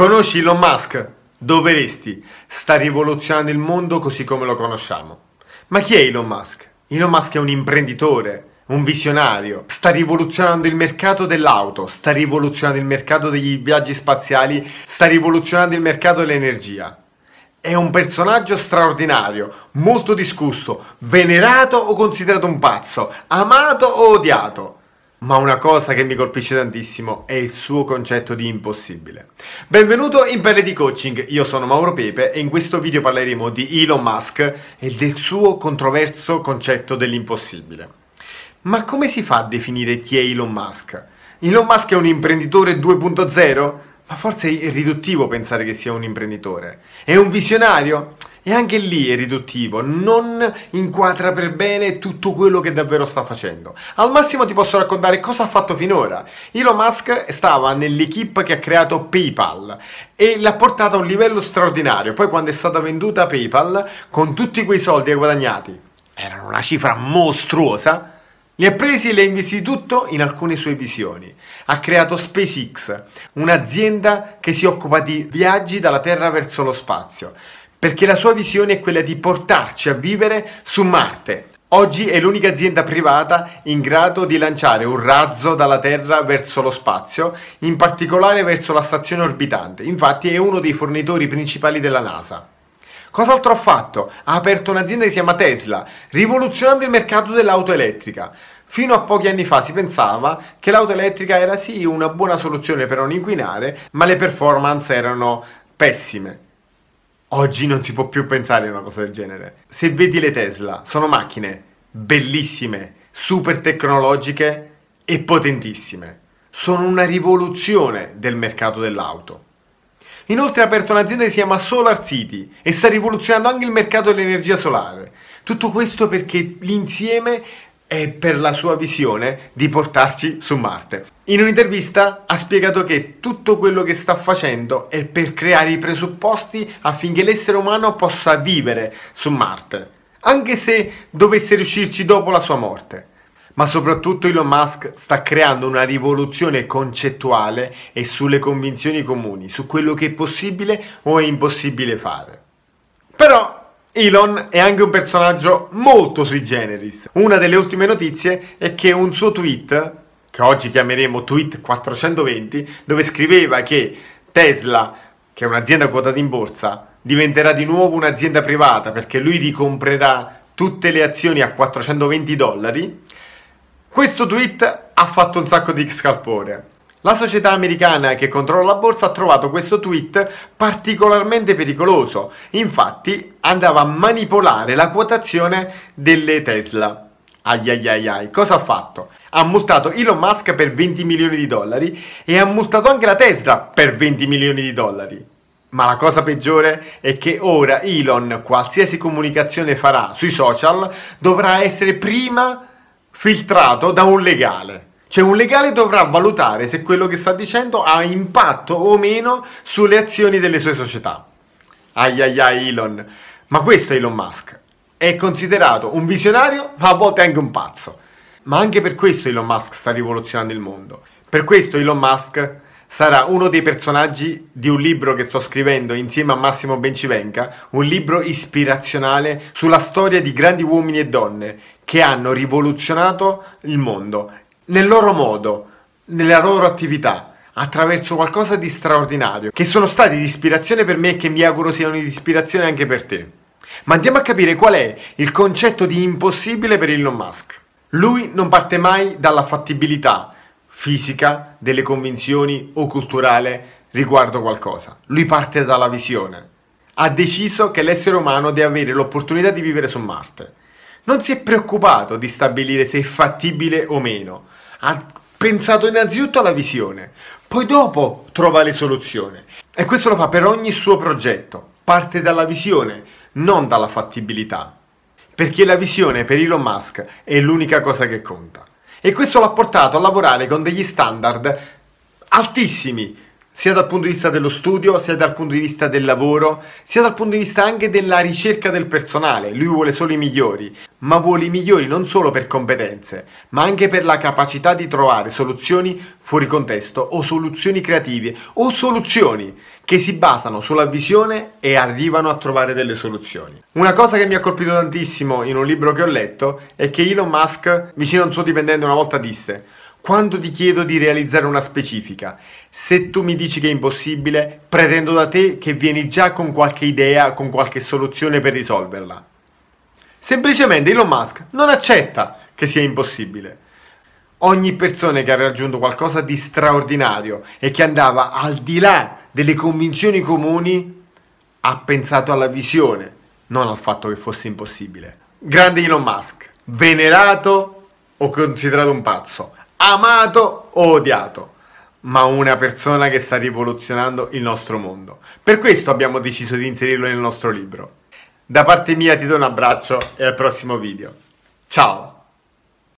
Conosci Elon Musk? Doveresti. Sta rivoluzionando il mondo così come lo conosciamo. Ma chi è Elon Musk? Elon Musk è un imprenditore, un visionario. Sta rivoluzionando il mercato dell'auto, sta rivoluzionando il mercato degli viaggi spaziali, sta rivoluzionando il mercato dell'energia. È un personaggio straordinario, molto discusso, venerato o considerato un pazzo, amato o odiato. Ma una cosa che mi colpisce tantissimo è il suo concetto di impossibile. Benvenuto in Pelle di Coaching, io sono Mauro Pepe e in questo video parleremo di Elon Musk e del suo controverso concetto dell'impossibile. Ma come si fa a definire chi è Elon Musk? Elon Musk è un imprenditore 2.0? Ma forse è riduttivo pensare che sia un imprenditore. È un visionario? E anche lì è riduttivo, non inquadra per bene tutto quello che davvero sta facendo. Al massimo ti posso raccontare cosa ha fatto finora. Elon Musk stava nell'equipe che ha creato PayPal e l'ha portata a un livello straordinario. Poi quando è stata venduta PayPal, con tutti quei soldi guadagnati, erano una cifra mostruosa, li ha presi e li ha investiti tutto in alcune sue visioni. Ha creato SpaceX, un'azienda che si occupa di viaggi dalla Terra verso lo spazio perché la sua visione è quella di portarci a vivere su Marte. Oggi è l'unica azienda privata in grado di lanciare un razzo dalla Terra verso lo spazio, in particolare verso la stazione orbitante, infatti è uno dei fornitori principali della NASA. Cos'altro ha fatto? Ha aperto un'azienda che si chiama Tesla, rivoluzionando il mercato dell'auto elettrica. Fino a pochi anni fa si pensava che l'auto elettrica era sì una buona soluzione per non inquinare, ma le performance erano pessime. Oggi non si può più pensare a una cosa del genere. Se vedi le Tesla, sono macchine bellissime, super tecnologiche e potentissime. Sono una rivoluzione del mercato dell'auto. Inoltre ha aperto un'azienda che si chiama Solar City e sta rivoluzionando anche il mercato dell'energia solare. Tutto questo perché l'insieme e per la sua visione di portarci su Marte. In un'intervista ha spiegato che tutto quello che sta facendo è per creare i presupposti affinché l'essere umano possa vivere su Marte, anche se dovesse riuscirci dopo la sua morte. Ma soprattutto Elon Musk sta creando una rivoluzione concettuale e sulle convinzioni comuni, su quello che è possibile o è impossibile fare. Però Elon è anche un personaggio molto sui generis. Una delle ultime notizie è che un suo tweet, che oggi chiameremo tweet 420, dove scriveva che Tesla, che è un'azienda quotata in borsa, diventerà di nuovo un'azienda privata perché lui ricomprerà tutte le azioni a 420 dollari, questo tweet ha fatto un sacco di scalpore. La società americana che controlla la borsa ha trovato questo tweet particolarmente pericoloso, infatti andava a manipolare la quotazione delle Tesla. Ai ai ai ai, cosa ha fatto? Ha multato Elon Musk per 20 milioni di dollari e ha multato anche la Tesla per 20 milioni di dollari. Ma la cosa peggiore è che ora Elon, qualsiasi comunicazione farà sui social, dovrà essere prima filtrato da un legale. Cioè un legale dovrà valutare se quello che sta dicendo ha impatto o meno sulle azioni delle sue società. Ai ai ai Elon. Ma questo è Elon Musk. È considerato un visionario, ma a volte anche un pazzo. Ma anche per questo Elon Musk sta rivoluzionando il mondo. Per questo Elon Musk sarà uno dei personaggi di un libro che sto scrivendo insieme a Massimo Bencivenca, un libro ispirazionale sulla storia di grandi uomini e donne che hanno rivoluzionato il mondo nel loro modo, nella loro attività, attraverso qualcosa di straordinario, che sono stati di ispirazione per me e che mi auguro siano di ispirazione anche per te. Ma andiamo a capire qual è il concetto di impossibile per Elon Musk. Lui non parte mai dalla fattibilità fisica, delle convinzioni o culturale riguardo qualcosa. Lui parte dalla visione. Ha deciso che l'essere umano deve avere l'opportunità di vivere su Marte. Non si è preoccupato di stabilire se è fattibile o meno ha pensato innanzitutto alla visione, poi dopo trova le soluzioni. E questo lo fa per ogni suo progetto. Parte dalla visione, non dalla fattibilità. Perché la visione per Elon Musk è l'unica cosa che conta. E questo l'ha portato a lavorare con degli standard altissimi sia dal punto di vista dello studio, sia dal punto di vista del lavoro, sia dal punto di vista anche della ricerca del personale. Lui vuole solo i migliori, ma vuole i migliori non solo per competenze, ma anche per la capacità di trovare soluzioni fuori contesto o soluzioni creative o soluzioni che si basano sulla visione e arrivano a trovare delle soluzioni. Una cosa che mi ha colpito tantissimo in un libro che ho letto è che Elon Musk, vicino a un suo dipendente, una volta disse quando ti chiedo di realizzare una specifica, se tu mi dici che è impossibile, pretendo da te che vieni già con qualche idea, con qualche soluzione per risolverla. Semplicemente Elon Musk non accetta che sia impossibile. Ogni persona che ha raggiunto qualcosa di straordinario e che andava al di là delle convinzioni comuni ha pensato alla visione, non al fatto che fosse impossibile. Grande Elon Musk, venerato o considerato un pazzo, amato o odiato, ma una persona che sta rivoluzionando il nostro mondo. Per questo abbiamo deciso di inserirlo nel nostro libro. Da parte mia ti do un abbraccio e al prossimo video. Ciao!